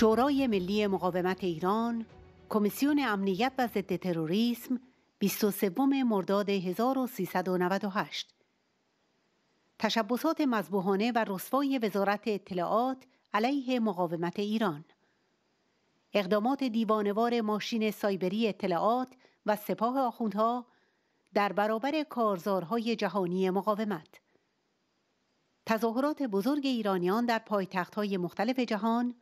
شورای ملی مقاومت ایران کمیسیون امنیت و ضد تروریسم 23 مرداد 1398 تشبسات مذبوحانه و رسوای وزارت اطلاعات علیه مقاومت ایران اقدامات دیوانوار ماشین سایبری اطلاعات و سپاه آخوندها در برابر کارزارهای جهانی مقاومت تظاهرات بزرگ ایرانیان در پایتختهای مختلف جهان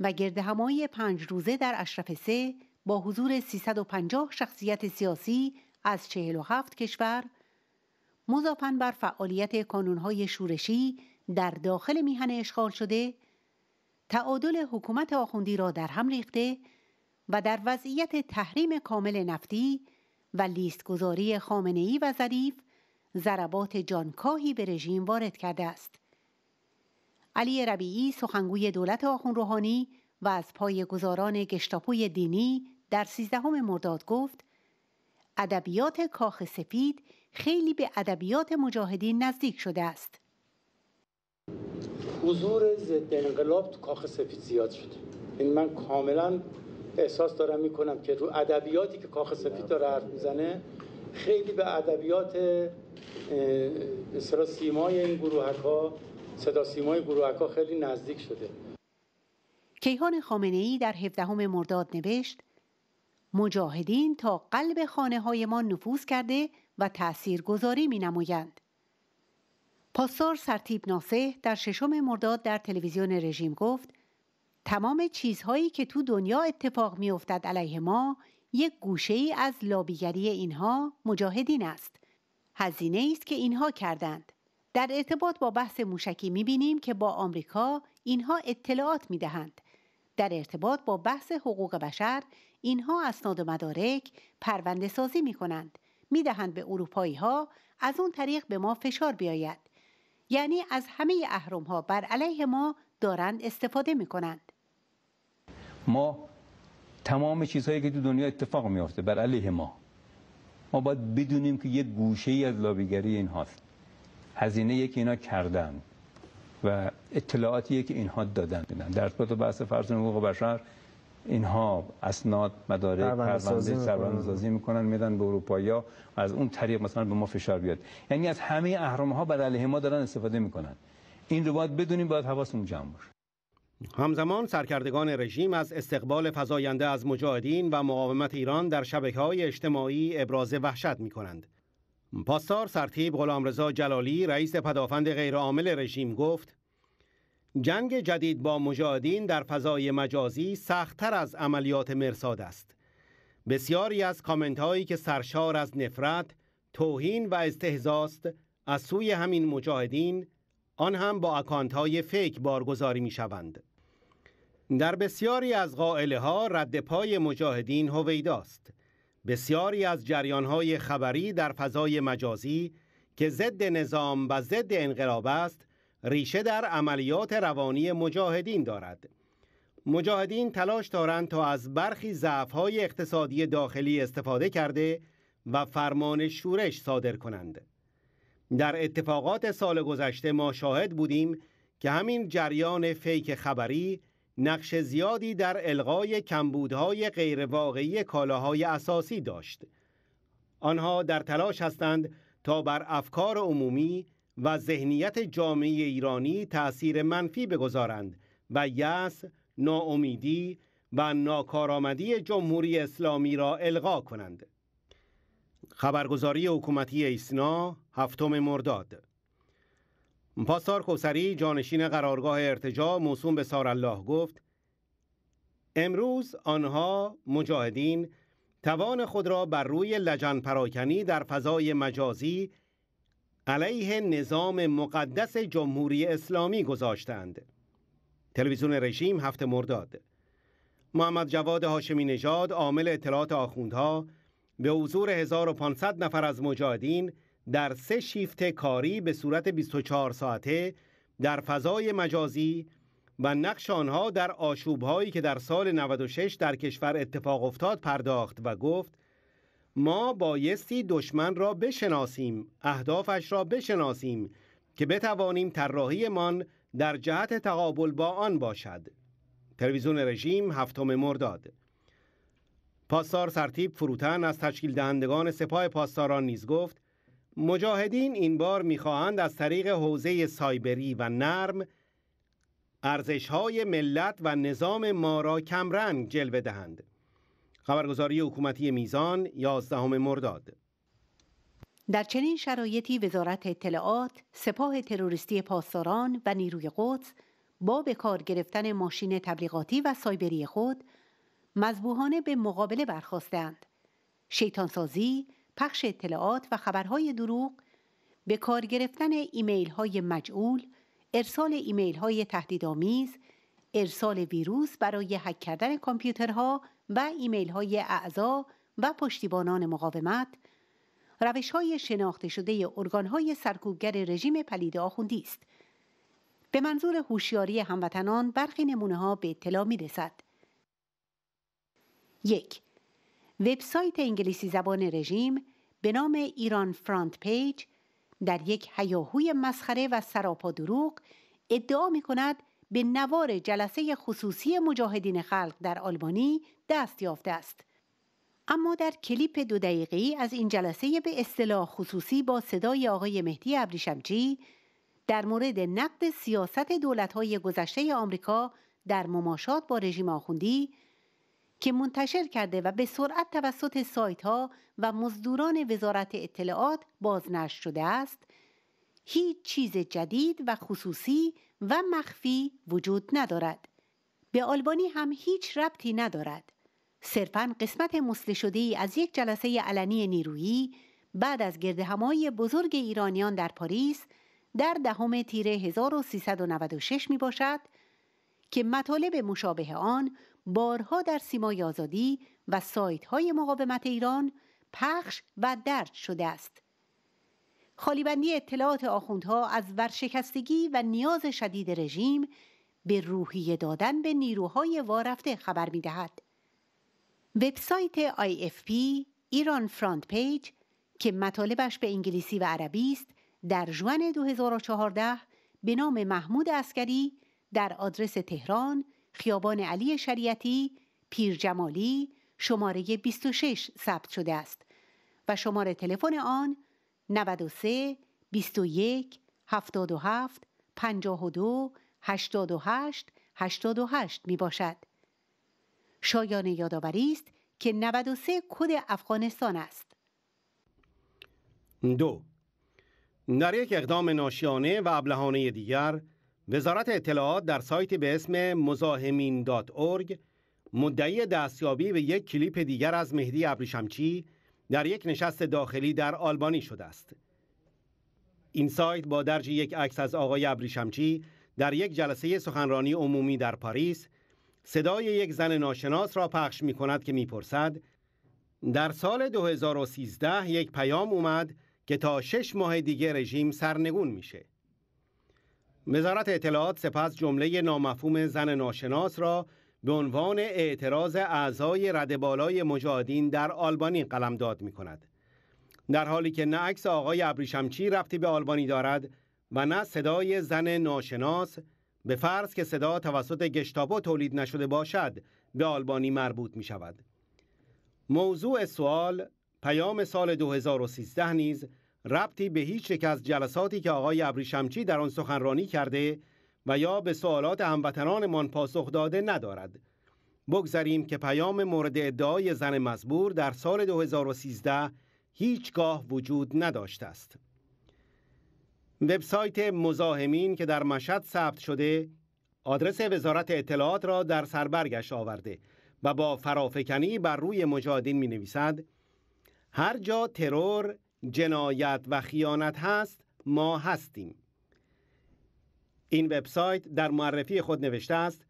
و گردهمایی پنج روزه در اشرف سه با حضور 350 شخصیت سیاسی از 47 کشور مضافن بر فعالیت کانونهای شورشی در داخل میهن اشغال شده تعادل حکومت آخوندی را در هم ریخته و در وضعیت تحریم کامل نفتی و لیستگذاری خامنه‌ای و ظریف ضربات جانکاهی به رژیم وارد کرده است. علی ربیعی سخنگوی دولت آخون روحانی و از پای گزاران گشتاپوی دینی در سیزدهم مرداد گفت ادبیات کاخ سفید خیلی به ادبیات مجاهدین نزدیک شده است حضور ضد انقلاب تو کاخ سفید زیاد شد. این یعنی من کاملا احساس دارم میکنم که رو ادبیاتی که کاخ سفید داره حرف میزنه خیلی به ادبیات سیمای این گروهک ها صدا سیمای گروهکا خیلی نزدیک شده کیهان خامنه ای در 17 مرداد نوشت مجاهدین تا قلب خانه های ما نفوذ کرده و تأثیر گذاری می نمویند. سرتیب ناسه در ششم مرداد در تلویزیون رژیم گفت تمام چیزهایی که تو دنیا اتفاق افتد علیه ما یک گوشه ای از لابیگری اینها مجاهدین است هزینه است که اینها کردند در ارتباط با بحث موشکی بینیم که با آمریکا اینها اطلاعات دهند در ارتباط با بحث حقوق بشر اینها اسناد و مدارک پرونده سازی می کنند می دهند به اروپایی ها از اون طریق به ما فشار بیاید یعنی از همه اهرم ها بر علیه ما دارند استفاده می کنند ما تمام چیزهایی که تو دنیا اتفاق میافته بر علیه ما ما باید بدونیم که یه گوشه ای از لابیگری این هاست هزینه یکی اینا کردن و اطلاعاتی که اینها دادن در ارتباط بحث فرض حقوق بشر اینها اسناد مدارک پرونده سران، سازی میکنن میدن به اروپایا از اون طریق مثلا به ما فشار بیاد یعنی از همه اهرم ها بر علیه ما دارن استفاده میکنن این رو باید بدونیم باید حواسمون جمع باشه همزمان سرکردگان رژیم از استقبال فزاینده از مجاهدین و مقاومت ایران در شبکه اجتماعی ابراز وحشت می پاسدار سرتیب غلامرضا جلالی رئیس پدافند غیرعامل رژیم گفت جنگ جدید با مجاهدین در فضای مجازی سختتر از عملیات مرساد است بسیاری از کامنت هایی که سرشار از نفرت توهین و استهزاست از سوی همین مجاهدین آن هم با اکانت های فیک بارگذاری می شوند. در بسیاری از قائله ها رد پای مجاهدین هویداست بسیاری از جریانهای خبری در فضای مجازی که ضد نظام و ضد انقلاب است ریشه در عملیات روانی مجاهدین دارد مجاهدین تلاش دارند تا از برخی ضعفهای اقتصادی داخلی استفاده کرده و فرمان شورش صادر کنند در اتفاقات سال گذشته ما شاهد بودیم که همین جریان فیک خبری نقش زیادی در الغای کمبودهای غیرواقعی کالاهای اساسی داشت آنها در تلاش هستند تا بر افکار عمومی و ذهنیت جامعه ایرانی تأثیر منفی بگذارند و یس، ناامیدی و ناکارآمدی جمهوری اسلامی را الغا کنند. خبرگزاری حکومتی ایسنا هفتم مرداد پاسدار کوسری جانشین قرارگاه ارتجا موسوم به سارالله گفت امروز آنها مجاهدین توان خود را بر روی لجن پراکنی در فضای مجازی علیه نظام مقدس جمهوری اسلامی گذاشتند تلویزیون رژیم هفته مرداد محمد جواد هاشمی نژاد عامل اطلاعات آخوندها به حضور 1500 نفر از مجاهدین در سه شیفت کاری به صورت 24 ساعته در فضای مجازی و نقش آنها در آشوبهایی که در سال 96 در کشور اتفاق افتاد پرداخت و گفت ما بایستی دشمن را بشناسیم اهدافش را بشناسیم که بتوانیم طراحیمان در جهت تقابل با آن باشد تلویزیون رژیم هفتم مرداد پاسار سرتیب فروتن از تشکیل دهندگان سپاه پاسداران نیز گفت مجاهدین این بار میخواهند از طریق حوزه سایبری و نرم های ملت و نظام ما را کمرنگ جلوه دهند خبرگزاری حکومتی میزان 11 مرداد در چنین شرایطی وزارت اطلاعات، سپاه تروریستی پاسداران و نیروی قدس با به کار گرفتن ماشین تبلیغاتی و سایبری خود مذبوحانه به مقابله برخواستند. شیطانسازی، پخش اطلاعات و خبرهای دروغ به کار گرفتن ایمیل های مجعول، ارسال ایمیل های تهدیدآمیز، ارسال ویروس برای حک کردن کامپیوترها و ایمیل های اعضا و پشتیبانان مقاومت، روش های شناخته شده ارگان های سرکوبگر رژیم پلید آخوندی است. به منظور هوشیاری هموطنان برخی نمونه ها به اطلاع می رسد. یک وبسایت انگلیسی زبان رژیم به نام ایران فرانت پیج در یک هیاهوی مسخره و سراپا دروغ ادعا می کند به نوار جلسه خصوصی مجاهدین خلق در آلبانی دست یافته است اما در کلیپ دو دقیقی از این جلسه به اصطلاح خصوصی با صدای آقای مهدی ابریشمچی در مورد نقد سیاست دولت‌های گذشته آمریکا در مماشات با رژیم آخوندی که منتشر کرده و به سرعت توسط سایت ها و مزدوران وزارت اطلاعات بازنشر شده است هیچ چیز جدید و خصوصی و مخفی وجود ندارد به آلبانی هم هیچ ربطی ندارد صرفا قسمت مسله شده ای از یک جلسه علنی نیرویی بعد از گردهمایی بزرگ ایرانیان در پاریس در دهم تیر 1396 می باشد که مطالب مشابه آن بارها در سیمای آزادی و سایت های مقاومت ایران پخش و درج شده است خالیبندی اطلاعات آخوندها از ورشکستگی و نیاز شدید رژیم به روحیه دادن به نیروهای وارفته خبر می دهد. وبسایت IFP ایران فرانت پیج که مطالبش به انگلیسی و عربی است در جوان 2014 به نام محمود اسکری در آدرس تهران خیابان علی شریعتی، پیر جمالی شماره 26 ثبت شده است و شماره تلفن آن 93 21 77 52 88 88 می باشد. شایان یادآوری است که 93 کد افغانستان است. دو در یک اقدام ناشیانه و ابلهانه دیگر وزارت اطلاعات در سایتی به اسم مزاهمین.org مدعی دستیابی به یک کلیپ دیگر از مهدی ابریشمچی در یک نشست داخلی در آلبانی شده است. این سایت با درج یک عکس از آقای ابریشمچی در یک جلسه سخنرانی عمومی در پاریس صدای یک زن ناشناس را پخش می کند که میپرسد در سال 2013 یک پیام اومد که تا شش ماه دیگه رژیم سرنگون میشه. وزارت اطلاعات سپس جمله نامفهوم زن ناشناس را به عنوان اعتراض اعضای رد بالای مجاهدین در آلبانی قلمداد می کند. در حالی که نه عکس آقای ابریشمچی رفتی به آلبانی دارد و نه صدای زن ناشناس به فرض که صدا توسط گشتاپو تولید نشده باشد به آلبانی مربوط می شود. موضوع سوال پیام سال 2013 نیز ربطی به هیچ یک از جلساتی که آقای ابریشمچی در آن سخنرانی کرده و یا به سوالات هموطنانمان پاسخ داده ندارد بگذاریم که پیام مورد ادعای زن مزبور در سال 2013 هیچگاه وجود نداشته است وبسایت مزاحمین که در مشهد ثبت شده آدرس وزارت اطلاعات را در سربرگش آورده و با فرافکنی بر روی مجاهدین می نویسد هر جا ترور جنایت و خیانت هست ما هستیم این وبسایت در معرفی خود نوشته است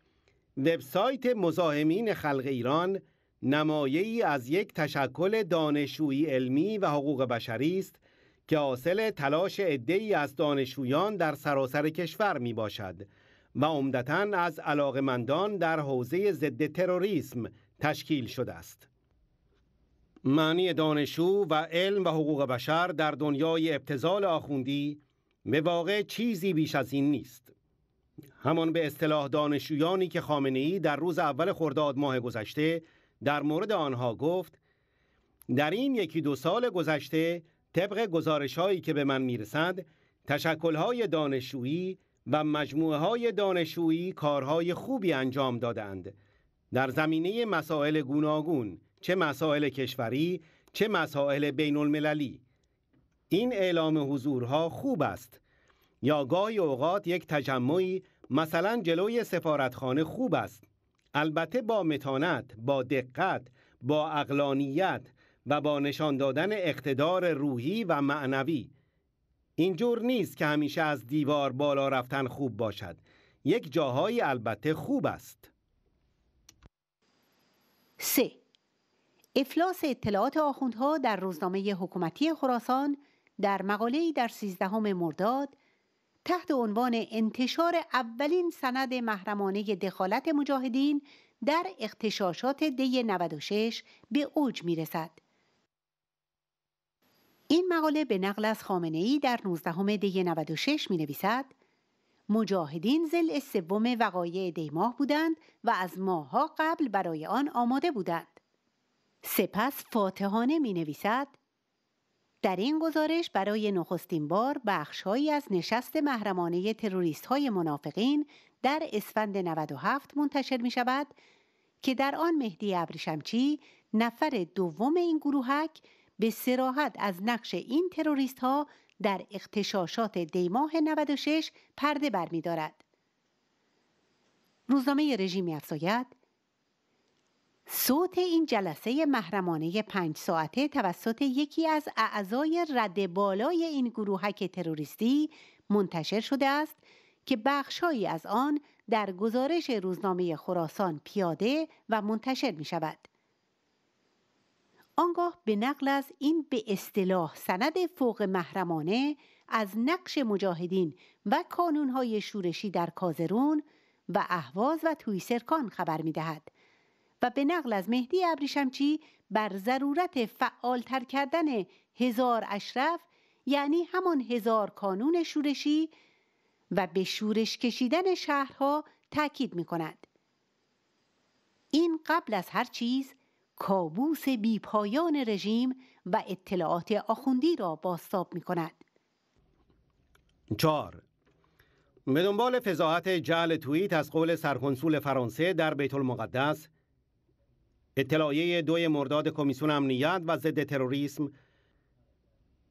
وبسایت مزاحمین خلق ایران نمایه ای از یک تشکل دانشجویی علمی و حقوق بشری است که حاصل تلاش ای از دانشجویان در سراسر کشور می باشد و عمدتا از علاقمندان در حوزه ضد تروریسم تشکیل شده است. معنی دانشو و علم و حقوق بشر در دنیای ابتزال آخوندی به واقع چیزی بیش از این نیست همان به اصطلاح دانشجویانی که خامنه ای در روز اول خرداد ماه گذشته در مورد آنها گفت در این یکی دو سال گذشته طبق گزارش هایی که به من میرسد تشکل های دانشجویی و مجموعه های دانشجویی کارهای خوبی انجام دادند در زمینه مسائل گوناگون چه مسائل کشوری چه مسائل بین المللی این اعلام حضورها خوب است یا گاهی اوقات یک تجمعی مثلا جلوی سفارتخانه خوب است البته با متانت با دقت با اقلانیت و با نشان دادن اقتدار روحی و معنوی اینجور نیست که همیشه از دیوار بالا رفتن خوب باشد یک جاهایی البته خوب است 3. افلاس اطلاعات آخوندها در روزنامه حکومتی خراسان در مقاله‌ای در 13 مرداد تحت عنوان انتشار اولین سند محرمانه دخالت مجاهدین در اختشاشات دی 96 به اوج می رسد. این مقاله به نقل از خامنه ای در 19 دی 96 می نویسد مجاهدین زل سوم وقایع دیماه بودند و از ماهها قبل برای آن آماده بودند. سپس فاتحانه می نویسد در این گزارش برای نخستین بار بخشهایی از نشست محرمانه تروریست های منافقین در اسفند 97 منتشر می شود که در آن مهدی ابریشمچی نفر دوم این گروهک به سراحت از نقش این تروریست ها در اختشاشات دیماه 96 پرده برمیدارد. روزنامه رژیم افزاید صوت این جلسه محرمانه پنج ساعته توسط یکی از اعضای رد بالای این گروهک تروریستی منتشر شده است که بخشهایی از آن در گزارش روزنامه خراسان پیاده و منتشر می شود. آنگاه به نقل از این به اصطلاح سند فوق محرمانه از نقش مجاهدین و کانونهای شورشی در کازرون و اهواز و تویسرکان خبر می دهد. و به نقل از مهدی ابریشمچی بر ضرورت فعالتر کردن هزار اشرف یعنی همان هزار کانون شورشی و به شورش کشیدن شهرها تاکید می کند. این قبل از هر چیز کابوس بیپایان رژیم و اطلاعات آخوندی را باستاب می کند. چار به دنبال فضاحت جعل توییت از قول سرکنسول فرانسه در بیت المقدس اطلاعیه دوی مرداد کمیسیون امنیت و ضد تروریسم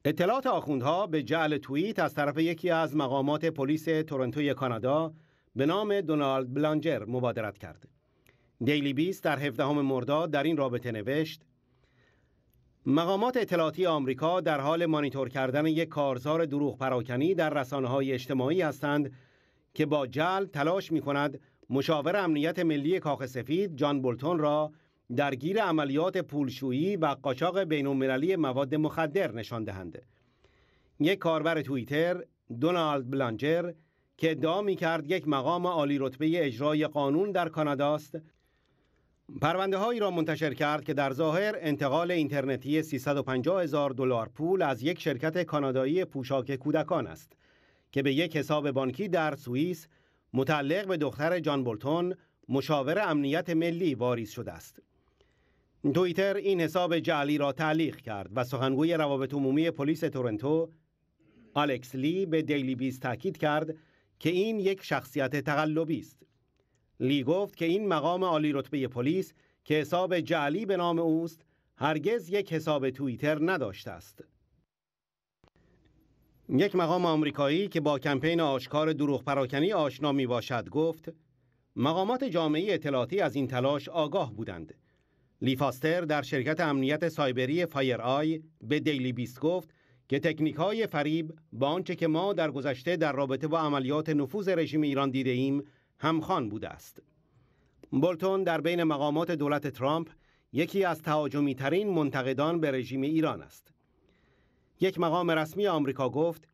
اطلاعات آخوندها به جعل توییت از طرف یکی از مقامات پلیس تورنتوی کانادا به نام دونالد بلانجر مبادرت کرد. دیلی بیست در 17 مرداد در این رابطه نوشت مقامات اطلاعاتی آمریکا در حال مانیتور کردن یک کارزار دروغ پراکنی در رسانه های اجتماعی هستند که با جل تلاش می کند مشاور امنیت ملی کاخ سفید جان بولتون را درگیر عملیات پولشویی و قاچاق بین‌المللی مواد مخدر نشان دهند. یک کاربر توییتر دونالد بلانجر که ادعا می کرد یک مقام عالی رتبه اجرای قانون در کاناداست پرونده هایی را منتشر کرد که در ظاهر انتقال اینترنتی 350 هزار دلار پول از یک شرکت کانادایی پوشاک کودکان است که به یک حساب بانکی در سوئیس متعلق به دختر جان بولتون مشاور امنیت ملی واریز شده است. توییتر این حساب جعلی را تعلیق کرد و سخنگوی روابط عمومی پلیس تورنتو آلکس لی به دیلی بیز تاکید کرد که این یک شخصیت تقلبی است لی گفت که این مقام عالی رتبه پلیس که حساب جعلی به نام اوست هرگز یک حساب توییتر نداشته است یک مقام آمریکایی که با کمپین آشکار دروغ پراکنی آشنا می باشد گفت مقامات جامعه اطلاعاتی از این تلاش آگاه بودند لیفاستر در شرکت امنیت سایبری فایر آی به دیلی بیست گفت که تکنیک های فریب با آنچه که ما در گذشته در رابطه با عملیات نفوذ رژیم ایران دیده ایم همخان بوده است. بولتون در بین مقامات دولت ترامپ یکی از تهاجمی ترین منتقدان به رژیم ایران است. یک مقام رسمی آمریکا گفت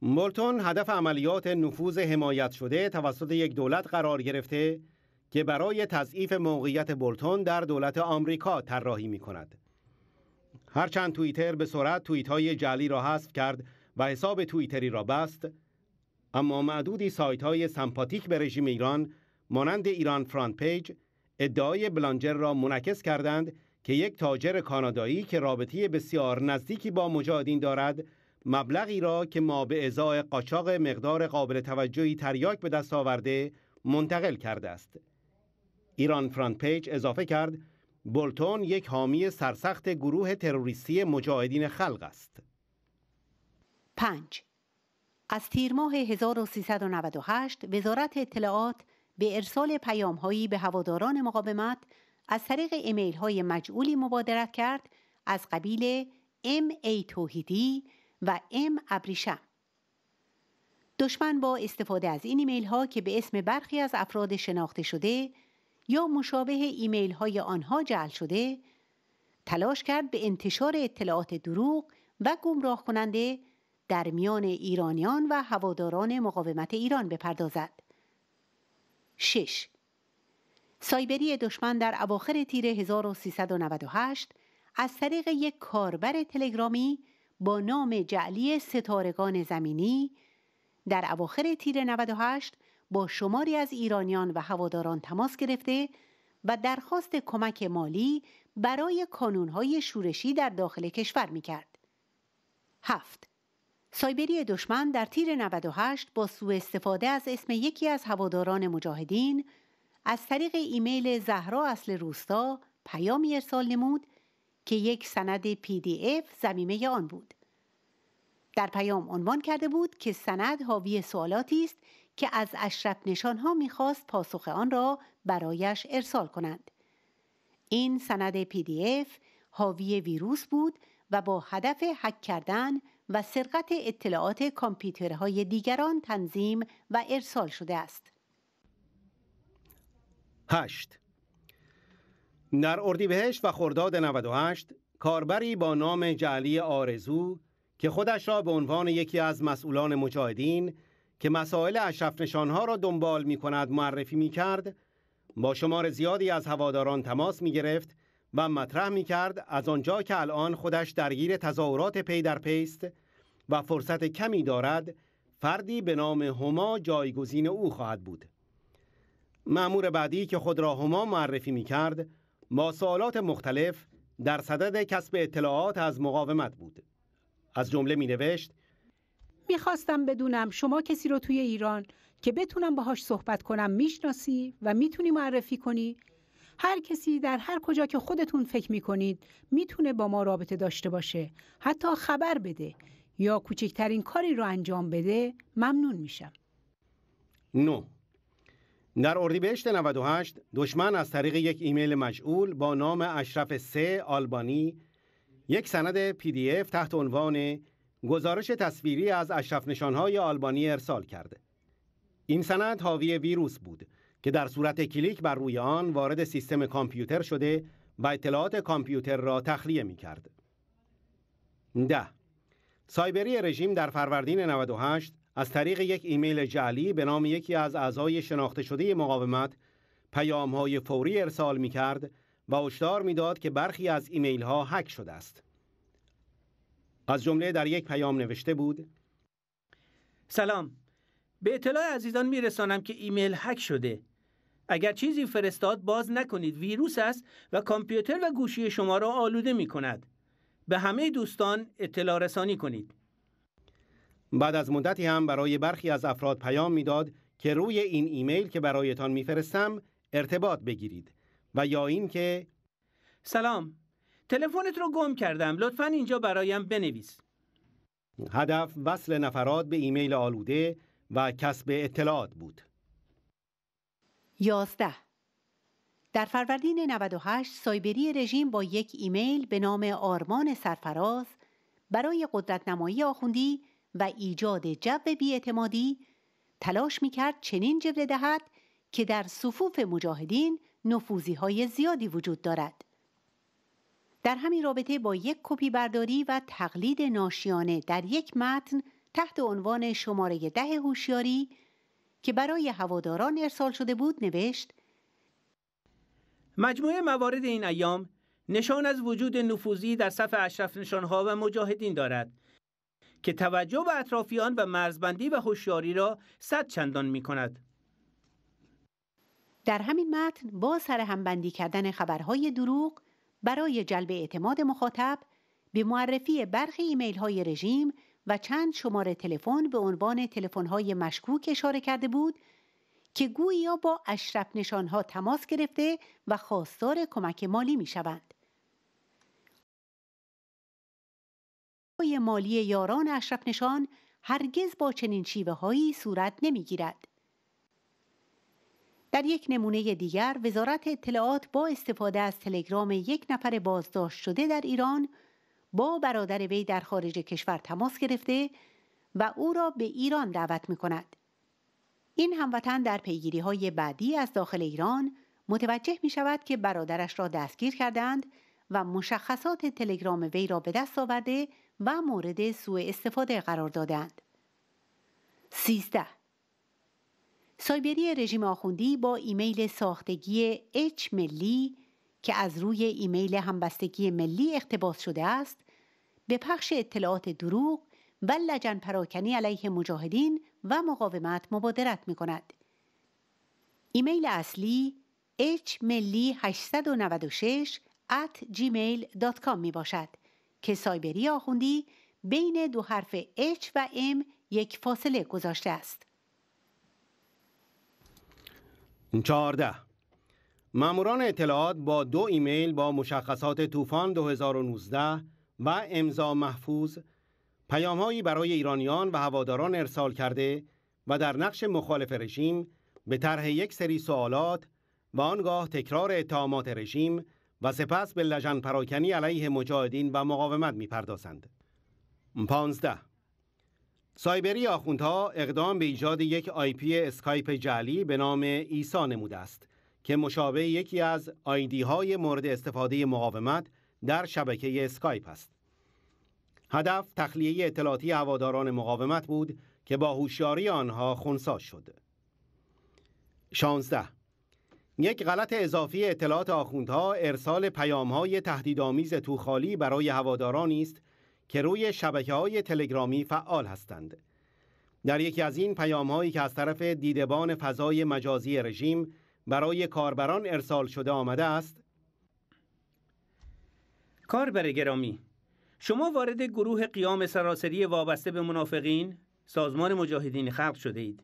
بولتون هدف عملیات نفوذ حمایت شده توسط یک دولت قرار گرفته که برای تضعیف موقعیت بولتون در دولت آمریکا طراحی می کند. هرچند توییتر به سرعت توییت های جلی را حذف کرد و حساب توییتری را بست، اما معدودی سایت های سمپاتیک به رژیم ایران مانند ایران فرانت پیج ادعای بلانجر را منعکس کردند که یک تاجر کانادایی که رابطی بسیار نزدیکی با مجاهدین دارد مبلغی را که ما به ازای قاچاق مقدار قابل توجهی تریاک به دست آورده منتقل کرده است. ایران فرانت پیج اضافه کرد بولتون یک حامی سرسخت گروه تروریستی مجاهدین خلق است. 5. از تیر ماه 1398 وزارت اطلاعات به ارسال پیامهایی به هواداران مقاومت از طریق ایمیل های مجعولی مبادرت کرد از قبیل ام ای توحیدی و ام ابریشم دشمن با استفاده از این ایمیل ها که به اسم برخی از افراد شناخته شده یا مشابه ایمیل های آنها جعل شده تلاش کرد به انتشار اطلاعات دروغ و گمراه کننده در میان ایرانیان و هواداران مقاومت ایران بپردازد 6. سایبری دشمن در اواخر تیر 1398 از طریق یک کاربر تلگرامی با نام جعلی ستارگان زمینی در اواخر تیر 98 با شماری از ایرانیان و هواداران تماس گرفته و درخواست کمک مالی برای کانونهای شورشی در داخل کشور می کرد. هفت سایبری دشمن در تیر 98 با سوء استفاده از اسم یکی از هواداران مجاهدین از طریق ایمیل زهرا اصل روستا پیامی ارسال نمود که یک سند پی دی اف زمیمه آن بود. در پیام عنوان کرده بود که سند حاوی سوالاتی است که از اشرف ها میخواست پاسخ آن را برایش ارسال کنند. این سند پی دی اف حاوی ویروس بود و با هدف حک کردن و سرقت اطلاعات کامپیوترهای دیگران تنظیم و ارسال شده است. 8 در اردیبهشت و خرداد 98 کاربری با نام جعلی آرزو که خودش را به عنوان یکی از مسئولان مجاهدین که مسائل اشرف نشانها را دنبال می کند معرفی می کرد با شمار زیادی از هواداران تماس می گرفت و مطرح می کرد از آنجا که الان خودش درگیر تظاهرات پی در پیست و فرصت کمی دارد فردی به نام هما جایگزین او خواهد بود معمور بعدی که خود را هما معرفی می کرد با سوالات مختلف در صدد کسب اطلاعات از مقاومت بود از جمله می نوشت میخواستم بدونم شما کسی رو توی ایران که بتونم باهاش صحبت کنم میشناسی و میتونی معرفی کنی هر کسی در هر کجا که خودتون فکر میکنید میتونه با ما رابطه داشته باشه حتی خبر بده یا کوچکترین کاری رو انجام بده ممنون میشم نو در اردیبهشت 98 دشمن از طریق یک ایمیل مشغول با نام اشرف سه آلبانی یک سند پی دی اف تحت عنوان گزارش تصویری از اشرف نشانهای آلبانی ارسال کرده. این سند حاوی ویروس بود که در صورت کلیک بر روی آن وارد سیستم کامپیوتر شده و اطلاعات کامپیوتر را تخلیه می کرد. ده سایبری رژیم در فروردین 98 از طریق یک ایمیل جعلی به نام یکی از اعضای شناخته شده مقاومت پیام های فوری ارسال می کرد و هشدار میداد که برخی از ایمیل ها هک شده است. از جمله در یک پیام نوشته بود سلام به اطلاع عزیزان میرسانم که ایمیل هک شده اگر چیزی فرستاد باز نکنید ویروس است و کامپیوتر و گوشی شما را آلوده می کند به همه دوستان اطلاع رسانی کنید بعد از مدتی هم برای برخی از افراد پیام میداد که روی این ایمیل که برایتان میفرستم ارتباط بگیرید و یا اینکه سلام تلفنت رو گم کردم لطفا اینجا برایم بنویس هدف وصل نفرات به ایمیل آلوده و کسب اطلاعات بود یازده در فروردین 98 سایبری رژیم با یک ایمیل به نام آرمان سرفراز برای قدرت نمایی آخوندی و ایجاد جو بیاعتمادی تلاش میکرد چنین جبره دهد که در صفوف مجاهدین نفوزی های زیادی وجود دارد. در همین رابطه با یک کپی برداری و تقلید ناشیانه در یک متن تحت عنوان شماره ده هوشیاری که برای هواداران ارسال شده بود نوشت مجموعه موارد این ایام نشان از وجود نفوذی در صف اشرف نشانها و مجاهدین دارد که توجه به اطرافیان و مرزبندی و هوشیاری را صد چندان می کند. در همین متن با سر همبندی کردن خبرهای دروغ برای جلب اعتماد مخاطب به معرفی برخی ایمیل های رژیم و چند شماره تلفن به عنوان تلفن های مشکوک اشاره کرده بود که گویا با اشرف ها تماس گرفته و خواستار کمک مالی می شوند. مالی یاران اشرف نشان هرگز با چنین شیوه هایی صورت نمی گیرد. در یک نمونه دیگر وزارت اطلاعات با استفاده از تلگرام یک نفر بازداشت شده در ایران با برادر وی در خارج کشور تماس گرفته و او را به ایران دعوت می کند. این هموطن در پیگیری های بعدی از داخل ایران متوجه می شود که برادرش را دستگیر کردند و مشخصات تلگرام وی را به دست آورده و مورد سوء استفاده قرار دادند. سیزده سایبری رژیم آخوندی با ایمیل ساختگی اچ ملی که از روی ایمیل همبستگی ملی اقتباس شده است به پخش اطلاعات دروغ و لجن پراکنی علیه مجاهدین و مقاومت مبادرت می کند. ایمیل اصلی ملی 896 at gmail.com می باشد که سایبری آخوندی بین دو حرف H و M یک فاصله گذاشته است. 14 ماموران اطلاعات با دو ایمیل با مشخصات طوفان 2019 و امضا محفوظ پیامهایی برای ایرانیان و هواداران ارسال کرده و در نقش مخالف رژیم به طرح یک سری سوالات و آنگاه تکرار اتهامات رژیم و سپس به لجن پراکنی علیه مجاهدین و مقاومت میپردازند. 15 سایبری آخوندها اقدام به ایجاد یک آیپی اسکایپ جعلی به نام ایسا نموده است که مشابه یکی از آیدی های مورد استفاده مقاومت در شبکه اسکایپ است. هدف تخلیه اطلاعاتی هواداران مقاومت بود که با هوشیاری آنها خونسا شد. 16. یک غلط اضافی اطلاعات آخوندها ارسال پیام های تهدیدآمیز توخالی برای هوادارانی است که روی شبکه های تلگرامی فعال هستند. در یکی از این پیام هایی که از طرف دیدبان فضای مجازی رژیم برای کاربران ارسال شده آمده است کاربر گرامی شما وارد گروه قیام سراسری وابسته به منافقین سازمان مجاهدین خلق شده اید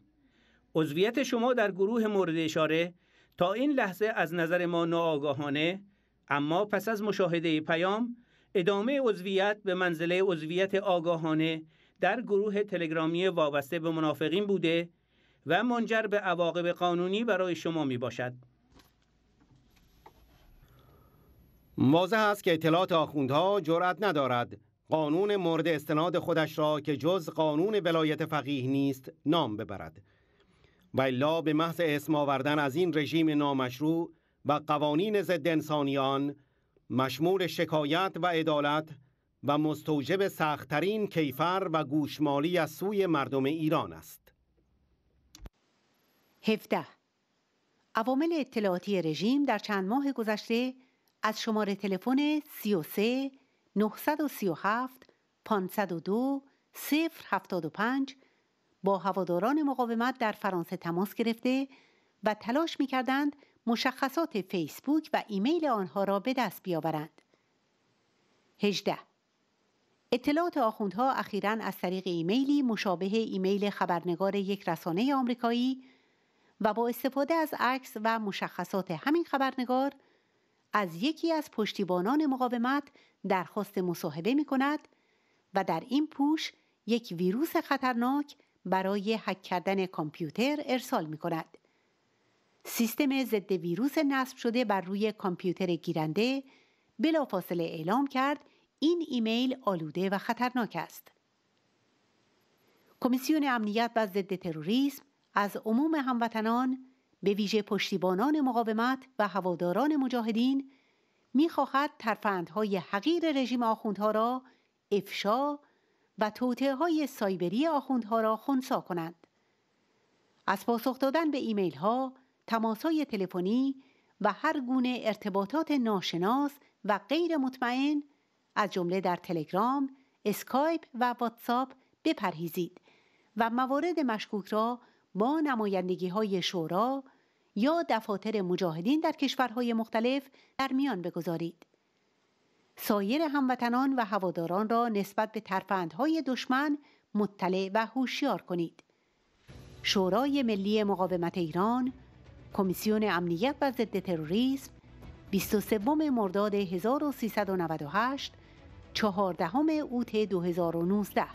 عضویت شما در گروه مورد اشاره تا این لحظه از نظر ما ناآگاهانه اما پس از مشاهده پیام ادامه عضویت به منزله عضویت آگاهانه در گروه تلگرامی وابسته به منافقین بوده و منجر به عواقب قانونی برای شما می باشد. واضح است که اطلاعات آخوندها جرأت ندارد قانون مورد استناد خودش را که جز قانون ولایت فقیه نیست نام ببرد و الا به محض اسم آوردن از این رژیم نامشروع و قوانین ضد انسانیان مشمول شکایت و عدالت و مستوجب سختترین کیفر و گوشمالی از سوی مردم ایران است. 17 عوامل اطلاعاتی رژیم در چند ماه گذشته از شماره تلفن 33 937 502 075 با هواداران مقاومت در فرانسه تماس گرفته و تلاش می‌کردند مشخصات فیسبوک و ایمیل آنها را به دست بیاورند. 18 اطلاعات آخوندها اخیرا از طریق ایمیلی مشابه ایمیل خبرنگار یک رسانه آمریکایی و با استفاده از عکس و مشخصات همین خبرنگار از یکی از پشتیبانان مقاومت درخواست مصاحبه می کند و در این پوش یک ویروس خطرناک برای حک کردن کامپیوتر ارسال می کند. سیستم ضد ویروس نصب شده بر روی کامپیوتر گیرنده بلافاصله اعلام کرد این ایمیل آلوده و خطرناک است. کمیسیون امنیت و ضد تروریسم از عموم هموطنان به ویژه پشتیبانان مقاومت و هواداران مجاهدین میخواهد ترفندهای حقیر رژیم آخوندها را افشا و توطعه های سایبری آخوندها را خونسا کنند. از پاسخ دادن به ایمیل ها تماسای تلفنی و هر گونه ارتباطات ناشناس و غیر مطمئن از جمله در تلگرام، اسکایپ و واتساپ بپرهیزید و موارد مشکوک را با نمایندگی های شورا یا دفاتر مجاهدین در کشورهای مختلف در میان بگذارید. سایر هموطنان و هواداران را نسبت به ترفندهای دشمن مطلع و هوشیار کنید. شورای ملی مقاومت ایران کمیسیون امنیت و ضد تروریسم 23 مرداد 1398 14 اوت 2019